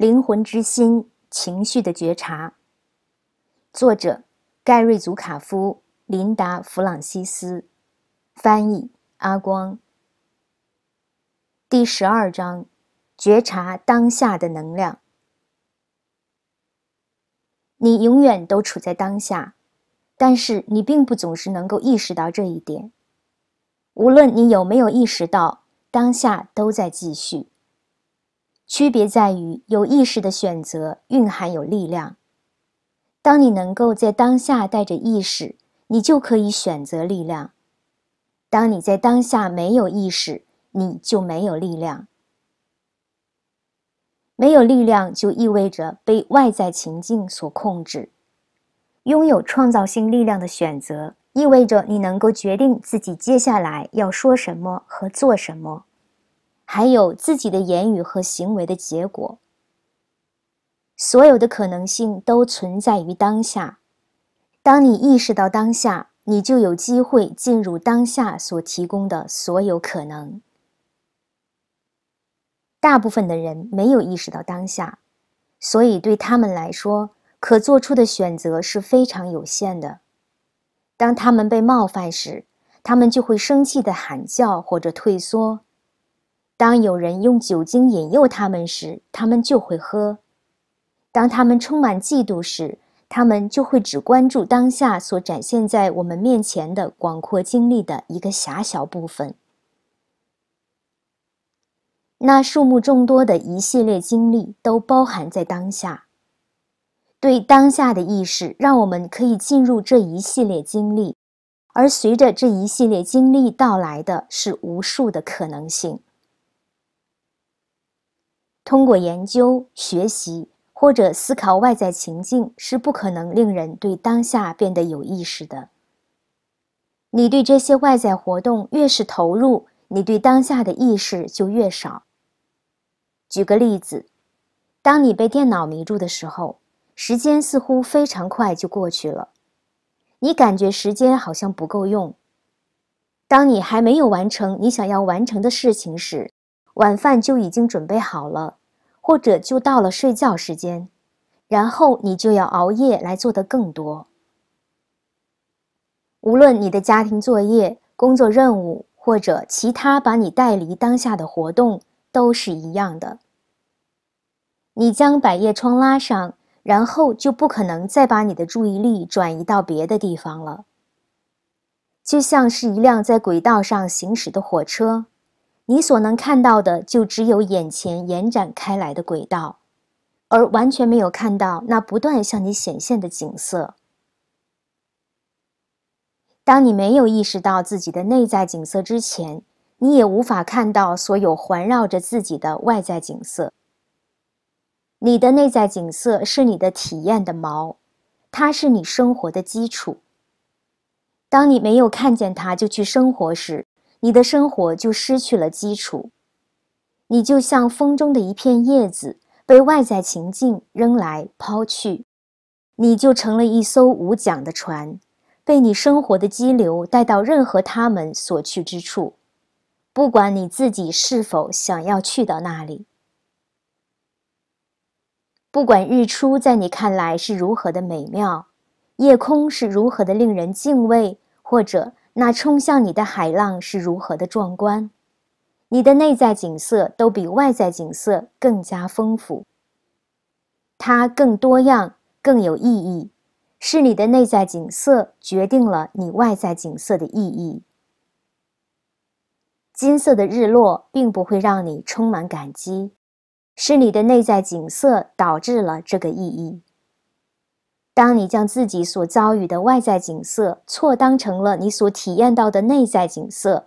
灵魂之心情绪的觉察。作者：盖瑞·祖卡夫、琳达·弗朗西斯，翻译：阿光。第十二章：觉察当下的能量。你永远都处在当下，但是你并不总是能够意识到这一点。无论你有没有意识到，当下都在继续。区别在于，有意识的选择蕴含有力量。当你能够在当下带着意识，你就可以选择力量；当你在当下没有意识，你就没有力量。没有力量就意味着被外在情境所控制。拥有创造性力量的选择，意味着你能够决定自己接下来要说什么和做什么。还有自己的言语和行为的结果。所有的可能性都存在于当下。当你意识到当下，你就有机会进入当下所提供的所有可能。大部分的人没有意识到当下，所以对他们来说，可做出的选择是非常有限的。当他们被冒犯时，他们就会生气的喊叫或者退缩。当有人用酒精引诱他们时，他们就会喝；当他们充满嫉妒时，他们就会只关注当下所展现在我们面前的广阔经历的一个狭小部分。那数目众多的一系列经历都包含在当下。对当下的意识，让我们可以进入这一系列经历，而随着这一系列经历到来的是无数的可能性。通过研究、学习或者思考外在情境，是不可能令人对当下变得有意识的。你对这些外在活动越是投入，你对当下的意识就越少。举个例子，当你被电脑迷住的时候，时间似乎非常快就过去了，你感觉时间好像不够用。当你还没有完成你想要完成的事情时。晚饭就已经准备好了，或者就到了睡觉时间，然后你就要熬夜来做的更多。无论你的家庭作业、工作任务或者其他把你带离当下的活动都是一样的。你将百叶窗拉上，然后就不可能再把你的注意力转移到别的地方了，就像是一辆在轨道上行驶的火车。你所能看到的，就只有眼前延展开来的轨道，而完全没有看到那不断向你显现的景色。当你没有意识到自己的内在景色之前，你也无法看到所有环绕着自己的外在景色。你的内在景色是你的体验的锚，它是你生活的基础。当你没有看见它就去生活时，你的生活就失去了基础，你就像风中的一片叶子，被外在情境扔来抛去，你就成了一艘无桨的船，被你生活的激流带到任何他们所去之处，不管你自己是否想要去到那里。不管日出在你看来是如何的美妙，夜空是如何的令人敬畏，或者。那冲向你的海浪是如何的壮观？你的内在景色都比外在景色更加丰富，它更多样、更有意义。是你的内在景色决定了你外在景色的意义。金色的日落并不会让你充满感激，是你的内在景色导致了这个意义。当你将自己所遭遇的外在景色错当成了你所体验到的内在景色，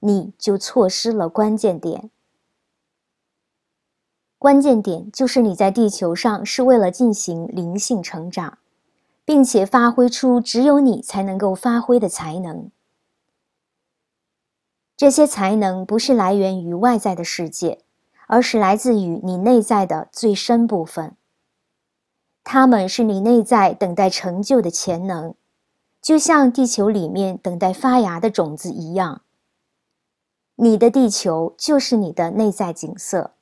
你就错失了关键点。关键点就是你在地球上是为了进行灵性成长，并且发挥出只有你才能够发挥的才能。这些才能不是来源于外在的世界，而是来自于你内在的最深部分。它们是你内在等待成就的潜能，就像地球里面等待发芽的种子一样。你的地球就是你的内在景色，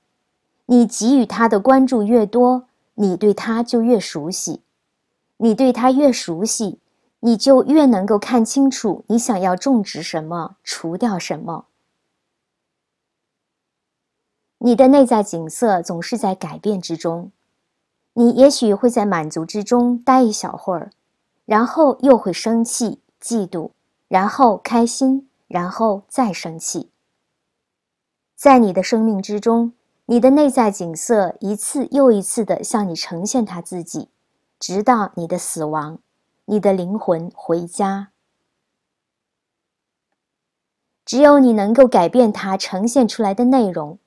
你给予它的关注越多，你对它就越熟悉。你对它越熟悉，你就越能够看清楚你想要种植什么，除掉什么。你的内在景色总是在改变之中。你也许会在满足之中待一小会儿，然后又会生气、嫉妒，然后开心，然后再生气。在你的生命之中，你的内在景色一次又一次地向你呈现它自己，直到你的死亡，你的灵魂回家。只有你能够改变它呈现出来的内容，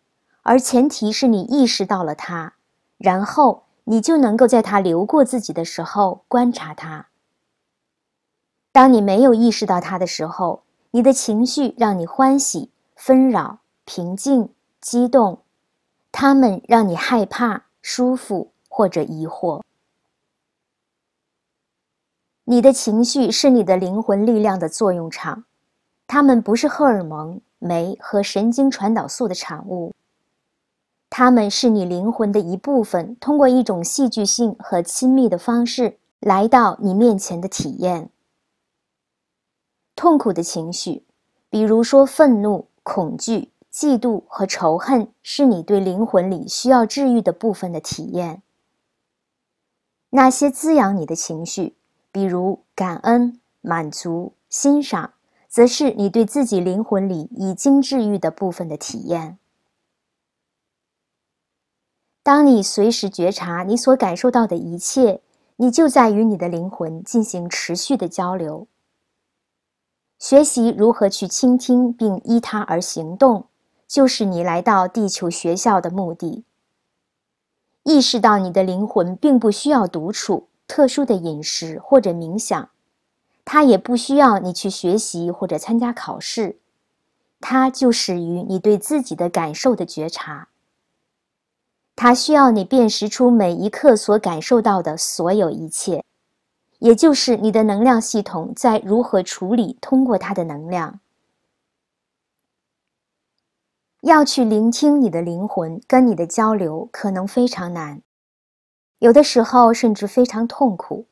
而前提是你意识到了它，然后。你就能够在它流过自己的时候观察它。当你没有意识到它的时候，你的情绪让你欢喜、纷扰、平静、激动，它们让你害怕、舒服或者疑惑。你的情绪是你的灵魂力量的作用场，它们不是荷尔蒙、酶和神经传导素的产物。它们是你灵魂的一部分，通过一种戏剧性和亲密的方式来到你面前的体验。痛苦的情绪，比如说愤怒、恐惧、嫉妒和仇恨，是你对灵魂里需要治愈的部分的体验。那些滋养你的情绪，比如感恩、满足、欣赏，则是你对自己灵魂里已经治愈的部分的体验。当你随时觉察你所感受到的一切，你就在与你的灵魂进行持续的交流。学习如何去倾听并依它而行动，就是你来到地球学校的目的。意识到你的灵魂并不需要独处、特殊的饮食或者冥想，它也不需要你去学习或者参加考试，它就始于你对自己的感受的觉察。它需要你辨识出每一刻所感受到的所有一切，也就是你的能量系统在如何处理通过它的能量。要去聆听你的灵魂跟你的交流，可能非常难，有的时候甚至非常痛苦。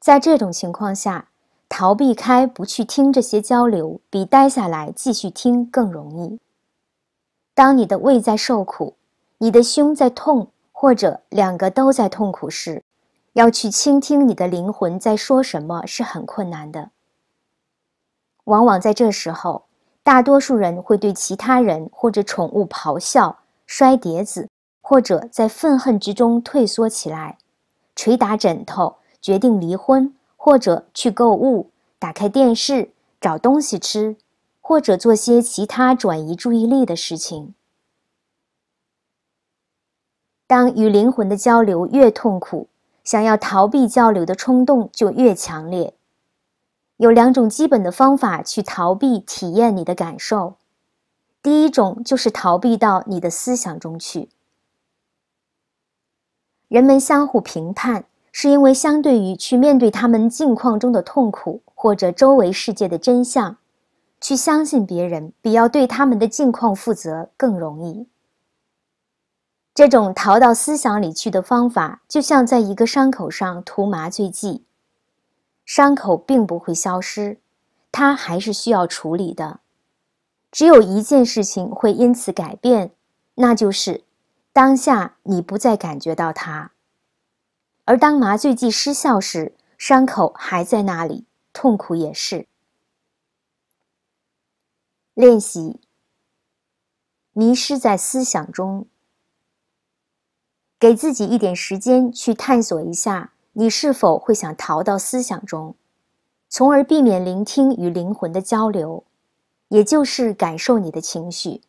在这种情况下，逃避开不去听这些交流，比待下来继续听更容易。当你的胃在受苦。你的胸在痛，或者两个都在痛苦时，要去倾听你的灵魂在说什么是很困难的。往往在这时候，大多数人会对其他人或者宠物咆哮、摔碟子，或者在愤恨之中退缩起来，捶打枕头，决定离婚，或者去购物，打开电视找东西吃，或者做些其他转移注意力的事情。当与灵魂的交流越痛苦，想要逃避交流的冲动就越强烈。有两种基本的方法去逃避体验你的感受。第一种就是逃避到你的思想中去。人们相互评判，是因为相对于去面对他们境况中的痛苦或者周围世界的真相，去相信别人比要对他们的境况负责更容易。这种逃到思想里去的方法，就像在一个伤口上涂麻醉剂，伤口并不会消失，它还是需要处理的。只有一件事情会因此改变，那就是当下你不再感觉到它。而当麻醉剂失效时，伤口还在那里，痛苦也是。练习迷失在思想中。给自己一点时间去探索一下，你是否会想逃到思想中，从而避免聆听与灵魂的交流，也就是感受你的情绪。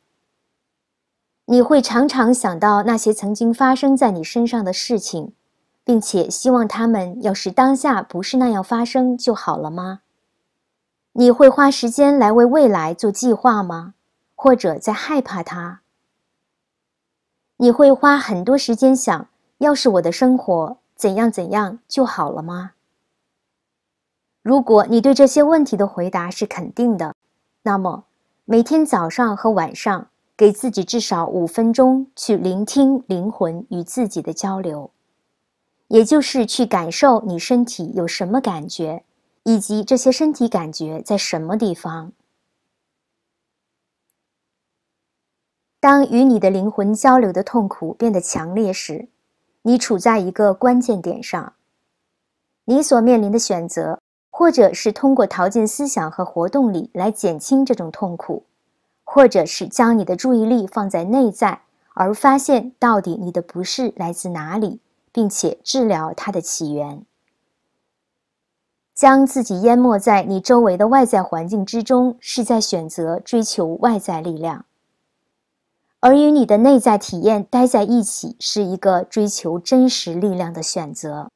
你会常常想到那些曾经发生在你身上的事情，并且希望他们要是当下不是那样发生就好了吗？你会花时间来为未来做计划吗？或者在害怕它？你会花很多时间想，要是我的生活怎样怎样就好了吗？如果你对这些问题的回答是肯定的，那么每天早上和晚上给自己至少五分钟去聆听灵魂与自己的交流，也就是去感受你身体有什么感觉，以及这些身体感觉在什么地方。当与你的灵魂交流的痛苦变得强烈时，你处在一个关键点上。你所面临的选择，或者是通过逃进思想和活动里来减轻这种痛苦，或者是将你的注意力放在内在，而发现到底你的不适来自哪里，并且治疗它的起源。将自己淹没在你周围的外在环境之中，是在选择追求外在力量。而与你的内在体验待在一起，是一个追求真实力量的选择。